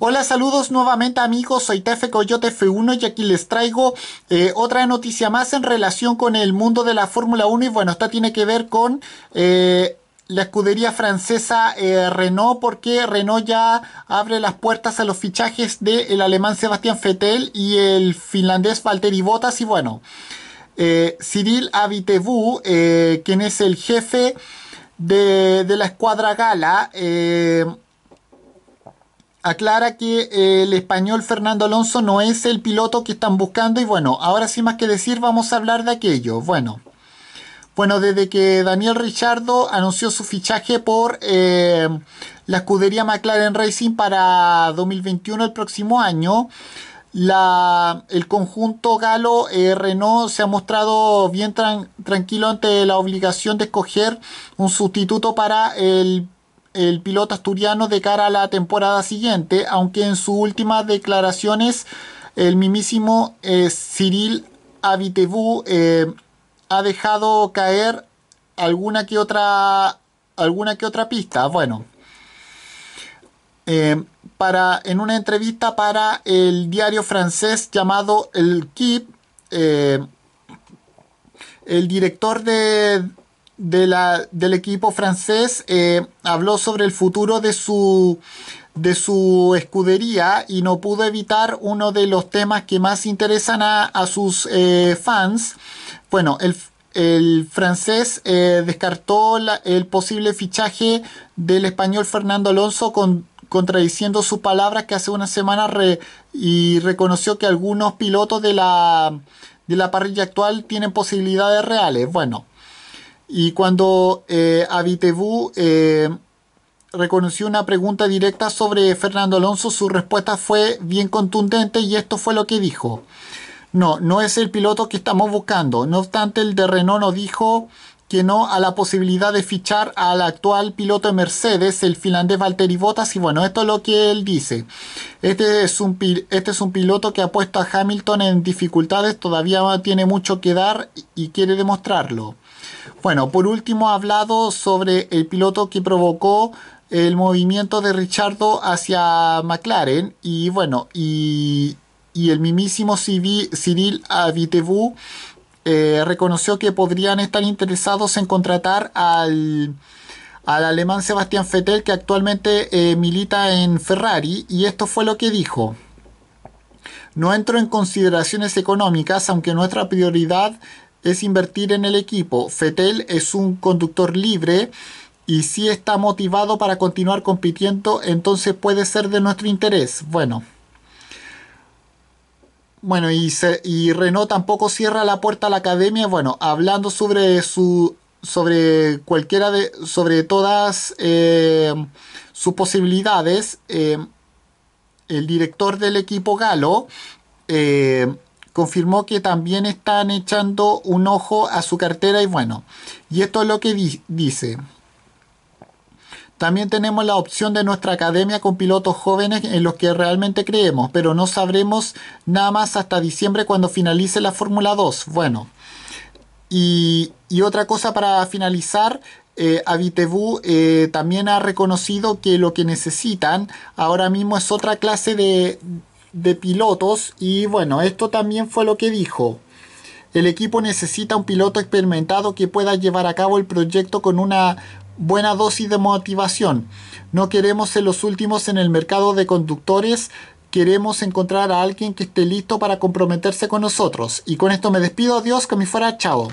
Hola, saludos nuevamente amigos, soy Tefe Coyote F1 y aquí les traigo eh, otra noticia más en relación con el mundo de la Fórmula 1 y bueno, esta tiene que ver con... Eh, la escudería francesa eh, Renault, porque Renault ya abre las puertas a los fichajes del el alemán Sebastián Vettel y el finlandés Valtteri Bottas. Y bueno, Cyril Abitebou, quien es el jefe de, de la escuadra gala, aclara que eh, el español Fernando Alonso no es el piloto que están buscando y bueno, ahora sin más que decir vamos a hablar de aquello. Bueno, bueno desde que Daniel Richardo anunció su fichaje por eh, la escudería McLaren Racing para 2021, el próximo año, la, el conjunto galo eh, Renault se ha mostrado bien tranquilo ante la obligación de escoger un sustituto para el el piloto asturiano de cara a la temporada siguiente, aunque en sus últimas declaraciones el mismísimo eh, Cyril Abitebú eh, ha dejado caer alguna que otra alguna que otra pista. Bueno, eh, para, en una entrevista para el diario francés llamado El Kip, el director de, del equipo francés eh, habló sobre el futuro de su, de su escudería y no pudo evitar uno de los temas que más interesan a, sus eh, fans. Bueno, el, francés eh, descartó el posible fichaje del español Fernando Alonso contradiciendo sus palabras que hace una semana y reconoció que algunos pilotos de la, de la parrilla actual tienen posibilidades reales. Bueno. Y cuando eh, eh, reconoció una pregunta directa sobre Fernando Alonso, su respuesta fue bien contundente y esto fue lo que dijo. No, no es el piloto que estamos buscando. No obstante, el de Renault nos dijo que no a la posibilidad de fichar al actual piloto de Mercedes, el finlandés Valtteri Bottas, y bueno, esto es lo que él dice. este es un este piloto que ha puesto a Hamilton en dificultades, todavía tiene mucho que dar y quiere demostrarlo. Bueno, por último ha hablado sobre el piloto que provocó el movimiento de Richardo hacia McLaren y bueno, y, el mismísimo Cyril Abitebou eh, reconoció que podrían estar interesados en contratar al, al alemán Sebastián fettel que actualmente eh, milita en Ferrari y esto fue lo que dijo. No entro en consideraciones económicas, aunque nuestra prioridad es invertir en el equipo. Fetel es un conductor libre y si está motivado para continuar compitiendo, entonces puede ser de nuestro interés. Bueno. Bueno, y, y Renault tampoco cierra la puerta a la academia. Bueno, hablando sobre su sobre cualquiera de sobre todas eh, sus posibilidades eh, el director del equipo galo eh, confirmó que también están echando un ojo a su cartera y bueno, y esto es lo que dice. También tenemos la opción de nuestra academia con pilotos jóvenes en los que realmente creemos, pero no sabremos nada más hasta diciembre cuando finalice la Fórmula 2. Bueno, y, otra cosa para finalizar, eh, eh, también ha reconocido que lo que necesitan ahora mismo es otra clase de, de pilotos y bueno, esto también fue lo que dijo. El equipo necesita un piloto experimentado que pueda llevar a cabo el proyecto con una buena dosis de motivación. No queremos ser los últimos en el mercado de conductores, queremos encontrar a alguien que esté listo para comprometerse con nosotros. Y con esto me despido, adiós, que me fuera, chao.